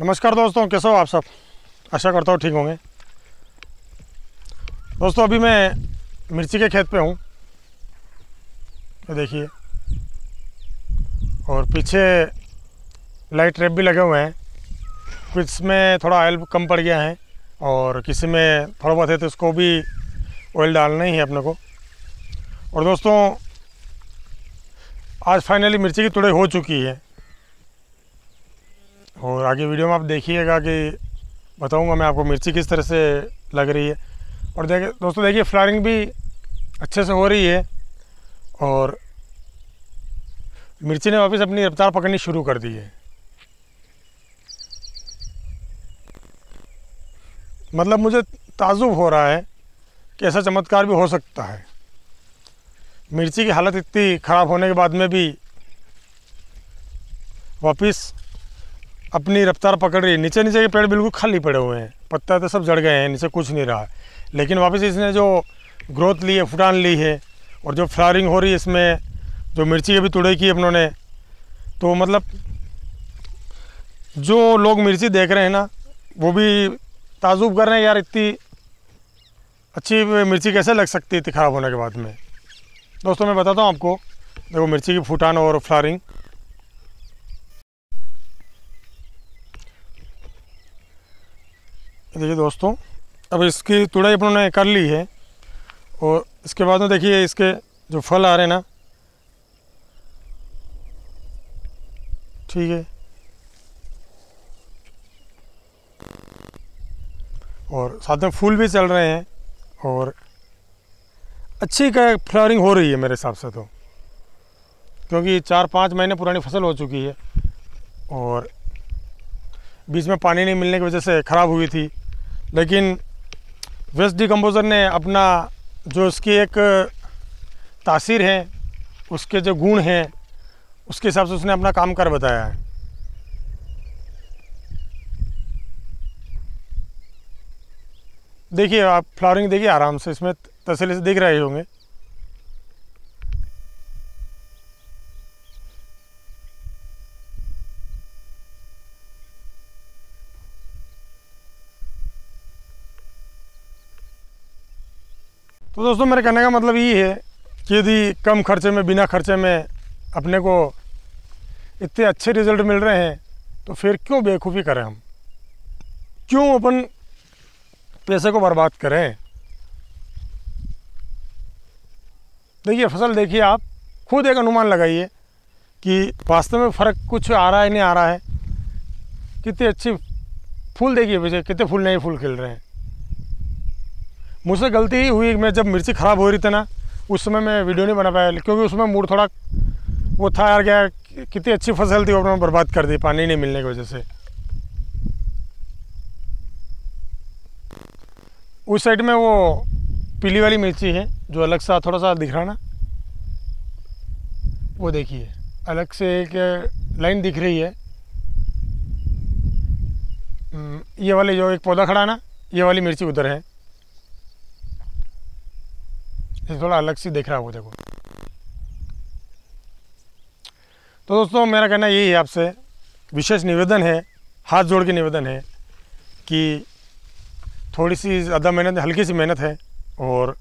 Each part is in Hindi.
नमस्कार दोस्तों कैसे हो आप सब आशा करता हूँ ठीक होंगे दोस्तों अभी मैं मिर्ची के खेत पे हूँ देखिए और पीछे लाइट ट्रैप भी लगे हुए हैं कुछ में थोड़ा ऑयल कम पड़ गया है और किसी में थोड़ा बहुत है तो उसको भी ऑयल डालना ही है अपने को और दोस्तों आज फाइनली मिर्ची की तुड़ाई हो चुकी है और आगे वीडियो में आप देखिएगा कि बताऊंगा मैं आपको मिर्ची किस तरह से लग रही है और देखे दोस्तों देखिए फ्लारिंग भी अच्छे से हो रही है और मिर्ची ने वापस अपनी रफ्तार पकड़नी शुरू कर दी है मतलब मुझे ताजुब हो रहा है कि ऐसा चमत्कार भी हो सकता है मिर्ची की हालत इतनी ख़राब होने के बाद में भी वापस अपनी रफ्तार पकड़ रही है नीचे नीचे के पेड़ बिल्कुल खाली पड़े हुए हैं पत्ता तो सब जड़ गए हैं नीचे कुछ नहीं रहा लेकिन वापस इसने जो ग्रोथ ली है फुटान ली है और जो फ्लारिंग हो रही है इसमें जो मिर्ची अभी तुड़े की है उन्होंने तो मतलब जो लोग मिर्ची देख रहे हैं ना वो भी ताजुब कर रहे हैं यार इतनी अच्छी मिर्ची कैसे लग सकती है इतनी ख़राब होने के बाद में दोस्तों मैं बताता हूँ आपको देखो मिर्ची की फुटान और फ्लारिंग देखिए दोस्तों अब इसकी तुड़ाई अपनों ने कर ली है और इसके बाद में देखिए इसके जो फल आ रहे हैं ना ठीक है और साथ में फूल भी चल रहे हैं और अच्छी का फ्लावरिंग हो रही है मेरे हिसाब से तो क्योंकि चार पाँच महीने पुरानी फसल हो चुकी है और बीच में पानी नहीं मिलने की वजह से ख़राब हुई थी लेकिन वेस्ट डिकम्पोज़र ने अपना जो उसकी एक तासीर है उसके जो गुण हैं उसके हिसाब से उसने अपना काम कर बताया है देखिए आप फ्लावरिंग देखिए आराम से इसमें तसली से दिख रहे होंगे तो दोस्तों मेरे कहने का मतलब ये है कि यदि कम खर्चे में बिना खर्चे में अपने को इतने अच्छे रिजल्ट मिल रहे हैं तो फिर क्यों बेवकूफ़ी करें हम क्यों अपन पैसे को बर्बाद करें देखिए फसल देखिए आप खुद एक अनुमान लगाइए कि वास्तव में फ़र्क कुछ आ रहा है नहीं आ रहा है कितनी अच्छी फूल देखिए पीछे कितने फूल नए फूल खिल रहे हैं मुझसे गलती ही हुई मैं जब मिर्ची ख़राब हो रही थी ना उस समय मैं वीडियो नहीं बना पाया क्योंकि उसमें मूड थोड़ा वो था यार गया कितनी अच्छी फसल थी और बर्बाद कर दी पानी नहीं मिलने की वजह से उस साइड में वो पीली वाली मिर्ची है जो अलग सा थोड़ा सा दिख रहा ना वो देखिए अलग से एक लाइन दिख रही है हम्म, ये वाले जो एक पौधा खड़ा है ना ये वाली मिर्ची उधर है जैसे थोड़ा अलग सी दिख रहा है वो देखो तो दोस्तों मेरा कहना यही है आपसे विशेष निवेदन है हाथ जोड़ के निवेदन है कि थोड़ी सी ज़्यादा मेहनत हल्की सी मेहनत है और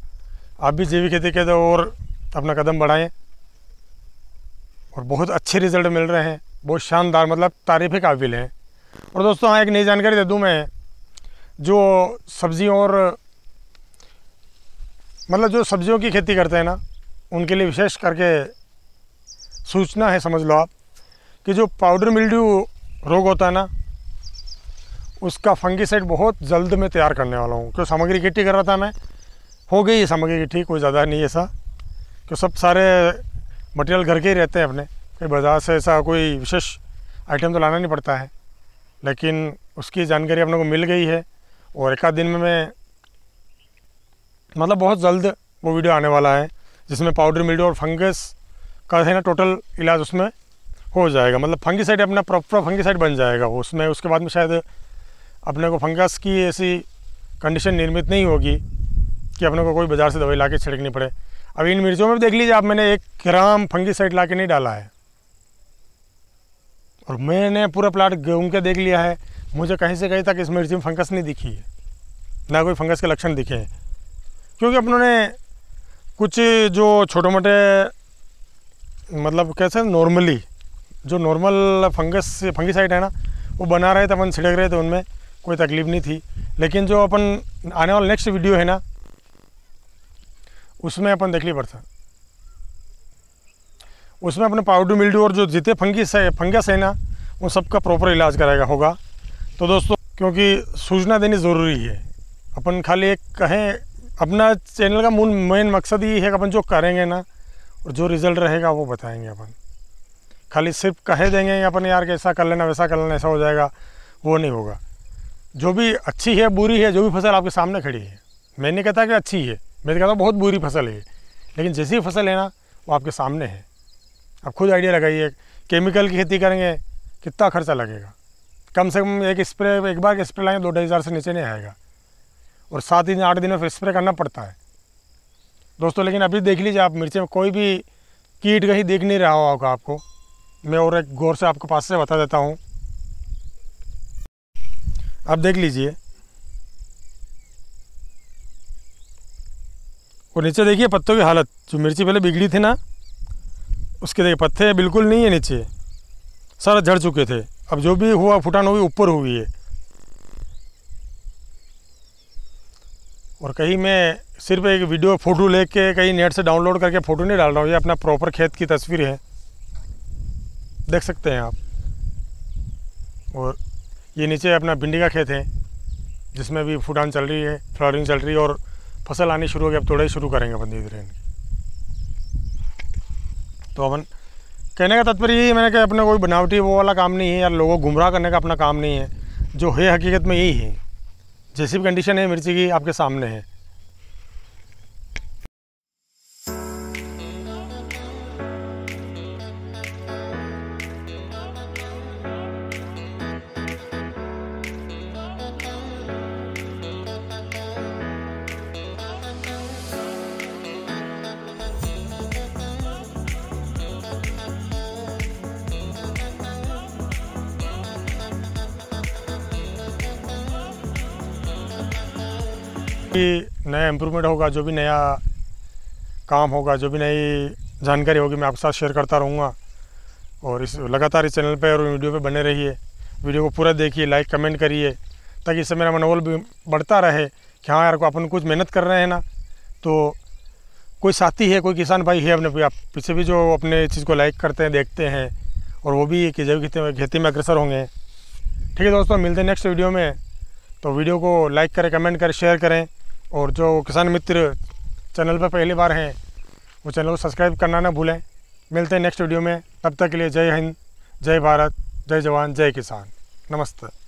आप भी जैविक खेती के तो और अपना कदम बढ़ाएं और बहुत अच्छे रिजल्ट मिल रहे हैं बहुत शानदार मतलब तारीफ़ काबिल हैं और दोस्तों हाँ एक नई जानकारी दे दूँ मैं जो सब्ज़ियों और मतलब जो सब्जियों की खेती करते हैं ना उनके लिए विशेष करके सूचना है समझ लो आप कि जो पाउडर मिल्ड्यू रोग होता है ना उसका फंगीसाइड बहुत जल्द में तैयार करने वाला हूँ क्यों सामग्री खेती कर रहा था मैं हो गई है सामग्री खेती कोई ज़्यादा नहीं ऐसा क्यों सब सारे मटेरियल घर के ही रहते हैं अपने कोई बाज़ार से ऐसा कोई विशेष आइटम तो लाना नहीं पड़ता है लेकिन उसकी जानकारी अपने को मिल गई है और एक दिन में मैं मतलब बहुत जल्द वो वीडियो आने वाला है जिसमें पाउडर मीडियो और फंगस का है ना टोटल इलाज उसमें हो जाएगा मतलब फंगी साइड अपना प्रॉपर साइड बन जाएगा उसमें उसके बाद में शायद अपने को फंगस की ऐसी कंडीशन निर्मित नहीं होगी कि अपने को कोई बाज़ार से दवाई ला के छिड़कनी पड़े अब इन मिर्चों में देख लीजिए आप मैंने एक ग्राम साइड ला के नहीं डाला है और मैंने पूरा प्लाट घूम के देख लिया है मुझे कहीं से कहीं तक इस मिर्ची में फंगस नहीं दिखी है ना कोई फंगस के लक्षण दिखे हैं क्योंकि अपनों ने कुछ जो छोटे मोटे मतलब कैसे नॉर्मली जो नॉर्मल फंगस फंगिसाइड है ना वो बना रहे थे अपन छिड़क रहे थे उनमें कोई तकलीफ नहीं थी लेकिन जो अपन आने वाला नेक्स्ट वीडियो है ना उसमें अपन देख ली पड़ता उसमें अपने पाउडर मिल्डू और जो जितने फंगिस है फंगस है ना उन सबका प्रॉपर इलाज कराएगा होगा तो दोस्तों क्योंकि सूचना देनी ज़रूरी है अपन खाली एक कहें अपना चैनल का मूल मेन मकसद ये है कि अपन जो करेंगे ना और जो रिज़ल्ट रहेगा वो बताएंगे अपन खाली सिर्फ कहे देंगे अपन यार ऐसा कर लेना वैसा कर लेना ऐसा हो जाएगा वो नहीं होगा जो भी अच्छी है बुरी है जो भी फसल आपके सामने खड़ी है मैंने कहता कि अच्छी है मैं कहता हूँ बहुत बुरी फसल है लेकिन जैसी फसल है ना वो आपके सामने है आप खुद आइडिया लगाइए केमिकल की खेती करेंगे कितना खर्चा लगेगा कम से कम एक स्प्रे एक बार स्प्रे लाएंगे दो ढाई हज़ार से नीचे नहीं आएगा और सात दिन आठ दिन में फिर स्प्रे करना पड़ता है दोस्तों लेकिन अभी देख लीजिए आप मिर्ची में कोई भी कीट कहीं देख नहीं रहा होगा आपको मैं और एक गौर से आपके पास से बता देता हूँ आप देख लीजिए और नीचे देखिए पत्तों की हालत जो मिर्ची पहले बिगड़ी थी ना उसके देखिए पत्ते बिल्कुल नहीं है नीचे सारा झड़ चुके थे अब जो भी हुआ फुटान हुई ऊपर हुई है और कहीं मैं सिर्फ एक वीडियो फ़ोटो ले के कहीं नेट से डाउनलोड करके फ़ोटो नहीं डाल रहा हूँ ये अपना प्रॉपर खेत की तस्वीर है देख सकते हैं आप और ये नीचे अपना भिंडी का खेत है जिसमें भी फुटान चल रही है फ्लॉरिंग चल रही है और फसल आनी शुरू हो गई अब थोड़ा ही शुरू करेंगे अपन धीरे धीरे तो अपन कहने का तात्पर्य यही मैंने कहा अपने कोई बनावटी वो वाला काम नहीं है यार लोगों को गुमराह करने का अपना काम नहीं है जो है हकीकत में यही है जैसी भी कंडीशन है मिर्ची की आपके सामने है भी नया इम्प्रूवमेंट होगा जो भी नया काम होगा जो भी नई जानकारी होगी मैं आपके साथ शेयर करता रहूँगा और इस लगातार इस चैनल पर और वीडियो पे बने रहिए वीडियो को पूरा देखिए लाइक कमेंट करिए ताकि इससे मेरा मनोबल भी बढ़ता रहे कि हाँ यार को अपन कुछ मेहनत कर रहे हैं ना तो कोई साथी है कोई किसान भाई है अपने पीछे भी जो अपने चीज़ को लाइक करते हैं देखते हैं और वो भी कि जैविक खेती में खेती में अग्रसर होंगे ठीक है दोस्तों मिलते हैं नेक्स्ट वीडियो में तो वीडियो को लाइक करें कमेंट करें शेयर करें और जो किसान मित्र चैनल पर पहली बार हैं वो चैनल को सब्सक्राइब करना ना भूलें मिलते हैं नेक्स्ट वीडियो में तब तक के लिए जय हिंद जय भारत जय जवान जय किसान नमस्ते